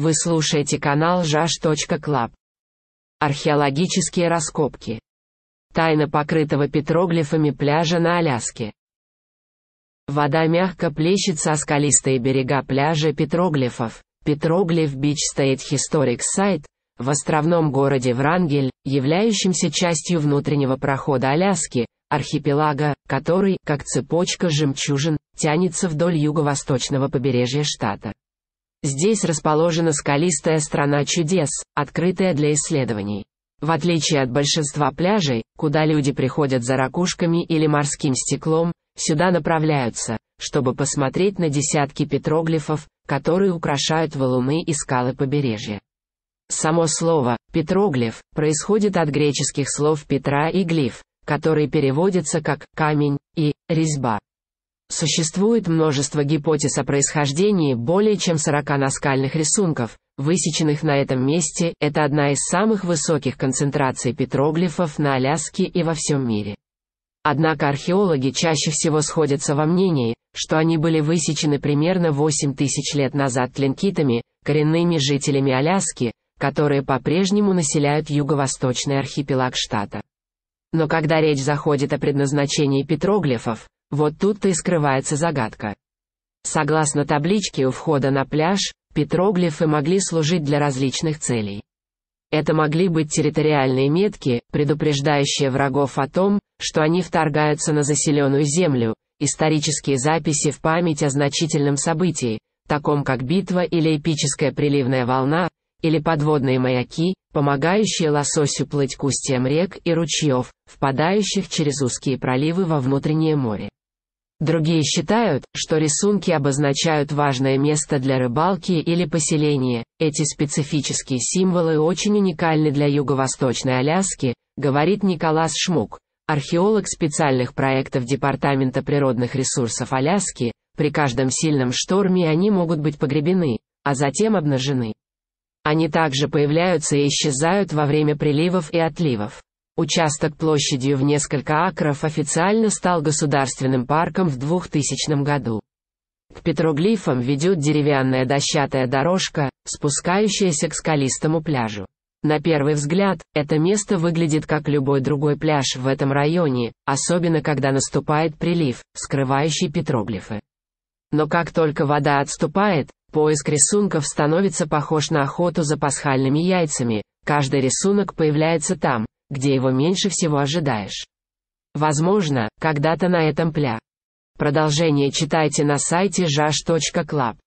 Вы слушаете канал жаж.клаб. Археологические раскопки. Тайна покрытого петроглифами пляжа на Аляске. Вода мягко плещется о скалистые берега пляжа петроглифов. Петроглиф Бич стоит Historic Сайт в островном городе Врангель, являющемся частью внутреннего прохода Аляски, архипелага, который, как цепочка жемчужин, тянется вдоль юго-восточного побережья штата. Здесь расположена скалистая страна чудес, открытая для исследований. В отличие от большинства пляжей, куда люди приходят за ракушками или морским стеклом, сюда направляются, чтобы посмотреть на десятки петроглифов, которые украшают валуны и скалы побережья. Само слово «петроглиф» происходит от греческих слов «петра» и «глиф», которые переводятся как «камень» и «резьба». Существует множество гипотез о происхождении более чем 40 наскальных рисунков, высеченных на этом месте, это одна из самых высоких концентраций петроглифов на Аляске и во всем мире. Однако археологи чаще всего сходятся во мнении, что они были высечены примерно 8 тысяч лет назад тлинкитами, коренными жителями Аляски, которые по-прежнему населяют юго-восточный архипелаг штата. Но когда речь заходит о предназначении петроглифов, вот тут-то и скрывается загадка. Согласно табличке у входа на пляж, петроглифы могли служить для различных целей. Это могли быть территориальные метки, предупреждающие врагов о том, что они вторгаются на заселенную землю, исторические записи в память о значительном событии, таком как битва или эпическая приливная волна, или подводные маяки, помогающие лососю плыть к устьям рек и ручьев, впадающих через узкие проливы во внутреннее море. Другие считают, что рисунки обозначают важное место для рыбалки или поселения. Эти специфические символы очень уникальны для юго-восточной Аляски, говорит Николас Шмук, археолог специальных проектов Департамента природных ресурсов Аляски. При каждом сильном шторме они могут быть погребены, а затем обнажены. Они также появляются и исчезают во время приливов и отливов. Участок площадью в несколько акров официально стал государственным парком в 2000 году. К петроглифам ведет деревянная дощатая дорожка, спускающаяся к скалистому пляжу. На первый взгляд, это место выглядит как любой другой пляж в этом районе, особенно когда наступает прилив, скрывающий петроглифы. Но как только вода отступает, поиск рисунков становится похож на охоту за пасхальными яйцами, каждый рисунок появляется там, где его меньше всего ожидаешь. Возможно, когда-то на этом пля. Продолжение читайте на сайте jash.club.